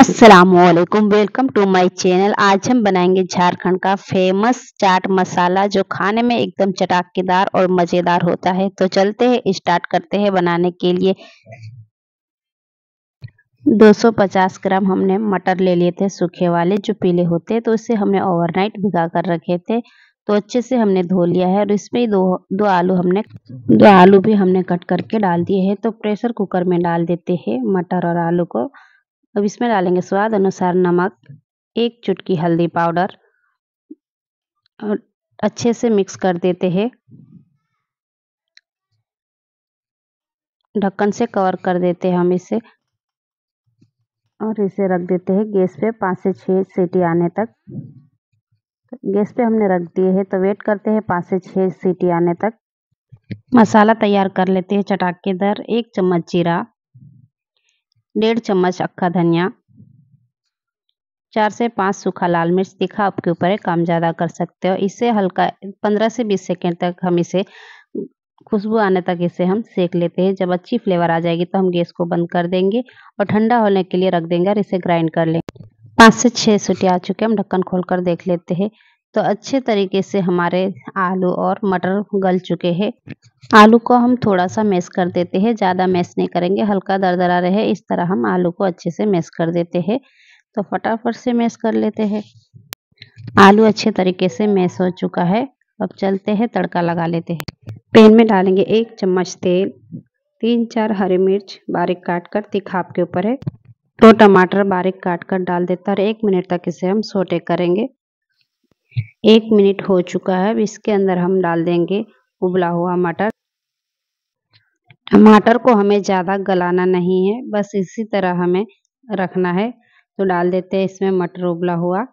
असलकम welcome to my channel आज हम बनाएंगे झारखंड का फेमस चाट मसाला जो खाने में एकदम चटाकेदार और मज़ेदार होता है तो चलते हैं स्टार्ट करते हैं बनाने के लिए 250 ग्राम हमने मटर ले लिए थे सूखे वाले जो पीले होते तो इसे हमने ओवरनाइट भिगा कर रखे थे तो अच्छे से हमने धो लिया है और इसमें दो दो आलू हमने दो आलू भी हमने कट करके डाल दिए हैं तो प्रेशर कुकर में डाल देते हैं मटर और आलू को अब इसमें डालेंगे स्वाद अनुसार नमक एक चुटकी हल्दी पाउडर और अच्छे से मिक्स कर देते हैं ढक्कन से कवर कर देते हैं हम इसे और इसे रख देते हैं गैस पे पाँच से छः सीटी आने तक गैस पे हमने रख दिए हैं तो वेट करते हैं पाँच से छः सीटी आने तक मसाला तैयार कर लेते हैं चटाकेदार एक चम्मच जीरा डेढ़ चम्मच अक्खा धनिया चार से पाँच सूखा लाल मिर्च तीखा आपके ऊपर है काम ज़्यादा कर सकते हो इसे हल्का पंद्रह से बीस सेकेंड तक हम इसे खुशबू आने तक इसे हम सेक लेते हैं जब अच्छी फ्लेवर आ जाएगी तो हम गैस को बंद कर देंगे और ठंडा होने के लिए रख देंगे और इसे ग्राइंड कर लेंगे पाँच से छः सूटी आ चुके हैं हम ढक्कन खोल कर देख लेते हैं तो अच्छे तरीके से हमारे आलू और मटर गल चुके हैं आलू को हम थोड़ा सा मैश कर देते हैं ज़्यादा मैश नहीं करेंगे हल्का दरदरा रहे इस तरह हम आलू को अच्छे से मैश कर देते हैं तो फटाफट से मैश कर लेते हैं आलू अच्छे तरीके से मैश हो चुका है अब चलते हैं तड़का लगा लेते हैं पैन में डालेंगे एक चम्मच तेल तीन चार हरी मिर्च बारीक काट कर तिखाप के ऊपर है दो तो टमाटर बारीक काट कर डाल देते हैं और एक मिनट तक इसे हम सोटे करेंगे एक मिनट हो चुका है अब इसके अंदर हम डाल देंगे उबला हुआ मटर टमाटर को हमें ज़्यादा गलाना नहीं है बस इसी तरह हमें रखना है तो डाल देते हैं इसमें मटर उबला हुआ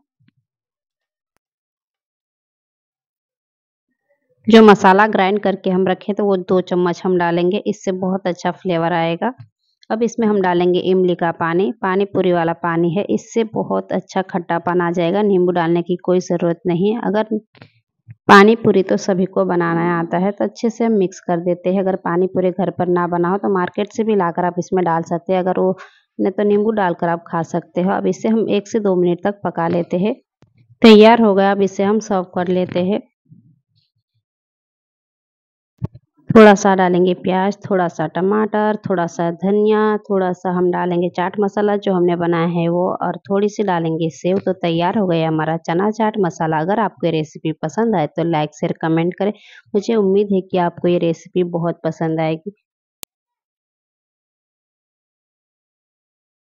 जो मसाला ग्राइंड करके हम रखे थे वो दो चम्मच हम डालेंगे इससे बहुत अच्छा फ्लेवर आएगा अब इसमें हम डालेंगे इमली का पानी पानी पूरी वाला पानी है इससे बहुत अच्छा खट्टापन आ जाएगा नींबू डालने की कोई ज़रूरत नहीं है अगर पानी पूरी तो सभी को बनाना आता है तो अच्छे से हम मिक्स कर देते हैं अगर पानी पूरी घर पर ना बनाओ तो मार्केट से भी लाकर आप इसमें डाल सकते हैं अगर वो नहीं तो नींबू डालकर आप खा सकते हो अब इसे हम एक से दो मिनट तक पका लेते हैं तैयार हो गया अब इसे हम सर्व कर लेते हैं थोड़ा सा डालेंगे प्याज थोड़ा सा टमाटर थोड़ा सा धनिया थोड़ा सा हम डालेंगे चाट मसाला जो हमने बनाया है वो और थोड़ी सी डालेंगे सेव तो तैयार हो गया हमारा चना चाट मसाला अगर आपको ये रेसिपी पसंद आए तो लाइक शेयर कमेंट करें मुझे उम्मीद है कि आपको ये रेसिपी बहुत पसंद आएगी